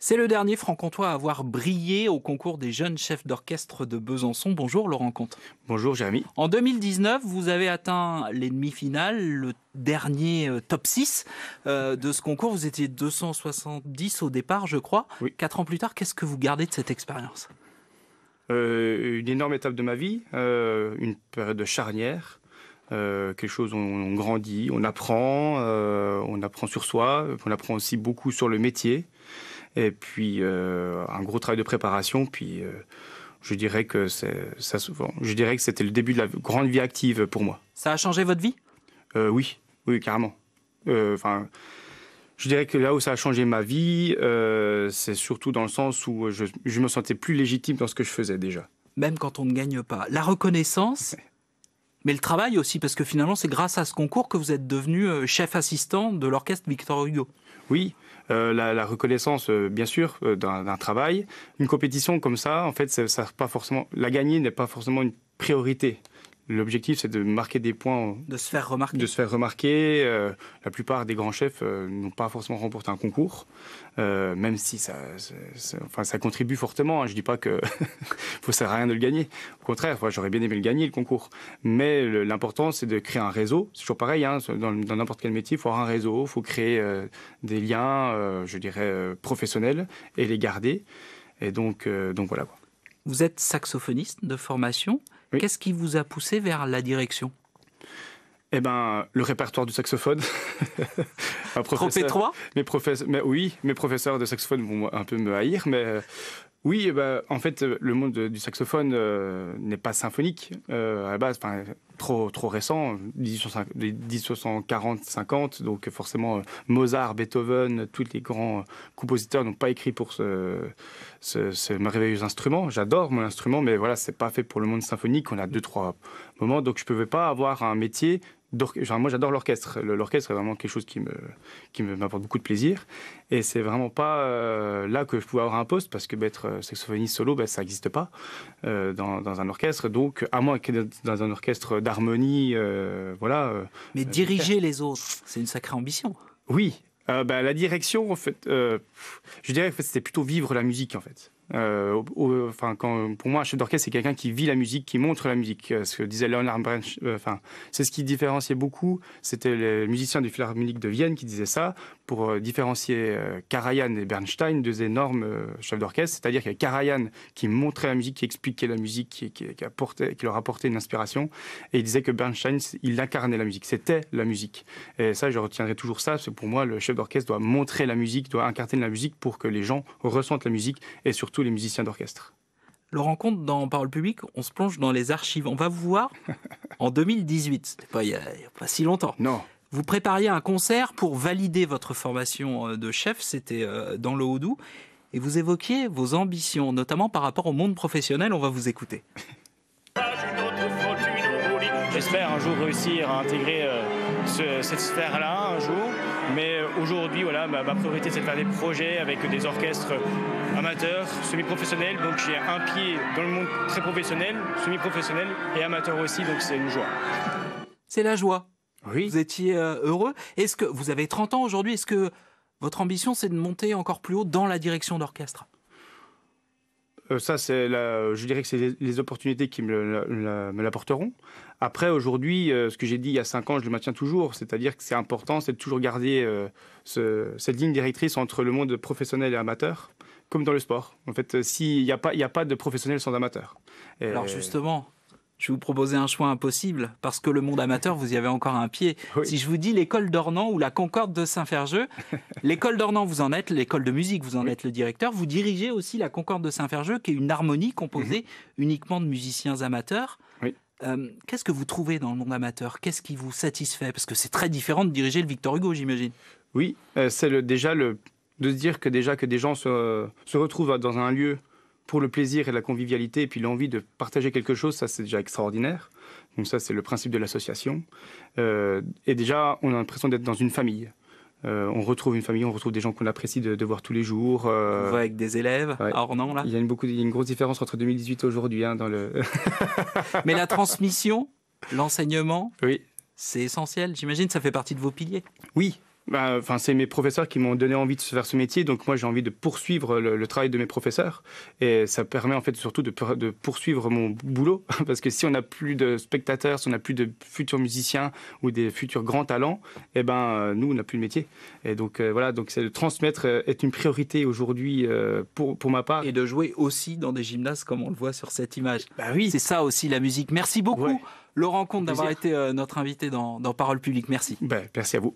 C'est le dernier franc-comtois à avoir brillé au concours des jeunes chefs d'orchestre de Besançon. Bonjour Laurent Comte. Bonjour Jérémy. En 2019, vous avez atteint l'ennemi final, le dernier euh, top 6 euh, de ce concours. Vous étiez 270 au départ, je crois. Quatre ans plus tard, qu'est-ce que vous gardez de cette expérience euh, Une énorme étape de ma vie, une période de charnière. quelque chose, où on, grandit, on apprend, on apprend sur soi, on apprend aussi beaucoup sur le métier. Et puis, euh, un gros travail de préparation. Puis, euh, je dirais que ça, je dirais que c'était le début de la grande vie active pour moi. Ça a changé votre vie euh, Oui, oui, carrément. Enfin, je dirais que là où ça a changé ma vie, c'est surtout dans le sens où je, me sentais plus légitime dans ce que je faisais déjà. Même quand on ne gagne pas, la reconnaissance, mais le travail aussi, parce que finalement, c'est grâce à ce concours que vous êtes devenu euh, chef assistant de l'orchestre Victor Hugo. Oui, euh, la, reconnaissance, euh, bien sûr, d'un travail. Une compétition comme ça, en fait, ça, pas forcément, la gagner n'est pas forcément une priorité. L'objectif, c'est de marquer des points. De se faire remarquer. De se faire remarquer. Euh, la plupart des grands chefs euh, n'ont pas forcément remporté un concours, euh, même si ça, enfin, ça contribue fortement. Hein. Je ne dis pas que faut ça sert à rien de le gagner. Au contraire, j'aurais bien aimé le gagner, le concours. Mais l'important, c'est de créer un réseau. C'est toujours pareil, hein. dans n'importe quel métier, il faut avoir un réseau, il faut créer des liens, je dirais, professionnels et les garder. Et donc, donc voilà. Quoi. Vous êtes saxophoniste de formation Qu'est-ce qui vous a poussé vers la direction eh bien, le répertoire du saxophone. un professeur, Oui, mes professeurs de saxophone vont un peu me haïr, mais euh, oui, eh ben, en fait, euh, le monde euh, du saxophone euh, n'est pas symphonique à la base, trop, trop récent, 1840-50, donc forcément Mozart, Beethoven, tous les grands compositeurs n'ont pas écrit pour ce, merveilleux instrument. J'adore mon instrument, mais voilà, c'est pas fait pour le monde symphonique, on a deux, trois moments, donc je ne pouvais pas avoir un métier moi, j'adore l'orchestre. L'orchestre est vraiment quelque chose qui me qui m'apporte beaucoup de plaisir. Et c'est vraiment pas euh, là que je pouvais avoir un poste parce que être euh, saxophoniste solo, ben, ça n'existe pas euh, dans, un orchestre. Donc, à moins que dans un orchestre d'harmonie, voilà. Mais diriger les autres, c'est une sacrée ambition. Oui. Ben, la direction, en fait, je dirais que c'était plutôt vivre la musique, en fait. Euh, enfin, quand, pour moi, un chef d'orchestre, c'est quelqu'un qui vit la musique, qui montre la musique. Euh, ce que disait Leonard euh, enfin, c'est ce qui différenciait beaucoup. C'était les musiciens du Philharmonique de Vienne qui disait ça pour différencier Karajan et Bernstein, deux énormes chefs d'orchestre. C'est-à-dire qu'il y a Karajan qui montrait la musique, qui expliquait la musique, qui, qui leur apportait une inspiration. Et il disait que Bernstein, il incarnait la musique. C'était la musique. Et ça, je retiendrai toujours ça. Parce que pour moi, le chef d'orchestre doit montrer la musique, doit incarner la musique pour que les gens ressentent la musique et surtout les musiciens d'orchestre. Le rencontre dans Parole publique, on se plonge dans les archives. On va vous voir en 2018, pas il a, pas si longtemps. Non. Vous prépariez un concert pour valider votre formation euh, de chef, c'était euh, dans le haut et vous évoquiez vos ambitions, notamment par rapport au monde professionnel. On va vous écouter. J'espère un jour réussir à intégrer euh, cette sphère-là un jour. Mais aujourd'hui, voilà, ma, priorité, c'est de faire des projets avec des orchestres amateurs, semi-professionnels. Donc j'ai un pied dans le monde très professionnel, semi-professionnel et amateur aussi. Donc c'est une joie. C'est la joie. Oui. Vous étiez euh, heureux. Est-ce que vous avez 30 ans aujourd'hui Est-ce que votre ambition, c'est de monter encore plus haut dans la direction d'orchestre euh, ça, c'est euh, je dirais que c'est les, opportunités qui me, l'apporteront. Après, aujourd'hui, euh, ce que j'ai dit il y a cinq ans, je le maintiens toujours. C'est-à-dire que c'est important, c'est de toujours garder cette ligne directrice entre le monde professionnel et amateur, comme dans le sport. En fait, s'il n'y a, pas, a pas de professionnel sans amateur. Alors justement, je vous proposer un choix impossible, parce que le monde amateur, vous y avez encore un pied. Si je vous dis l'école d'Ornans ou la Concorde de Saint-Ferjeux, l'école d'Ornans, vous en êtes, l'école de musique, vous en êtes le directeur, vous dirigez aussi la Concorde de Saint-Ferjeux, qui est une harmonie composée mhm. uniquement de musiciens amateurs. Euh, qu'est-ce que vous trouvez dans le monde amateur Qu'est-ce qui vous satisfait Parce que c'est très différent de diriger le Victor Hugo, j'imagine. Oui, euh, c'est c'est déjà le, de se dire que déjà que des gens se retrouvent dans un lieu pour le plaisir et la convivialité, et puis l'envie de partager quelque chose, ça c'est déjà extraordinaire. Donc ça c'est le principe de l'association. Euh, et déjà, on a l'impression d'être dans une famille. Euh, on retrouve une famille, on retrouve des gens qu'on apprécie de, voir tous les jours. Euh. On voit avec des élèves à là. Il y a une, grosse différence entre 2018 et aujourd'hui. Hein, le... Mais la transmission, l'enseignement, oui. c'est essentiel. J'imagine ça fait partie de vos piliers. Oui, bah, enfin, c'est mes professeurs qui m'ont donné envie de faire ce métier, donc moi j'ai envie de poursuivre le, travail de mes professeurs et ça permet en fait surtout de, de poursuivre mon boulot parce que si on n'a plus de spectateurs, si on n'a plus de futurs musiciens ou des futurs grands talents, eh ben euh, nous on n'a plus de métier. Et donc euh, voilà, donc c'est de transmettre est euh, une priorité aujourd'hui pour, pour ma part et de jouer aussi dans des gymnases comme on le voit sur cette image. Bah oui, c'est ça aussi la musique. Merci beaucoup Laurent Comte d'avoir été notre invité dans, dans Parole publique. Merci. Bah, merci à vous.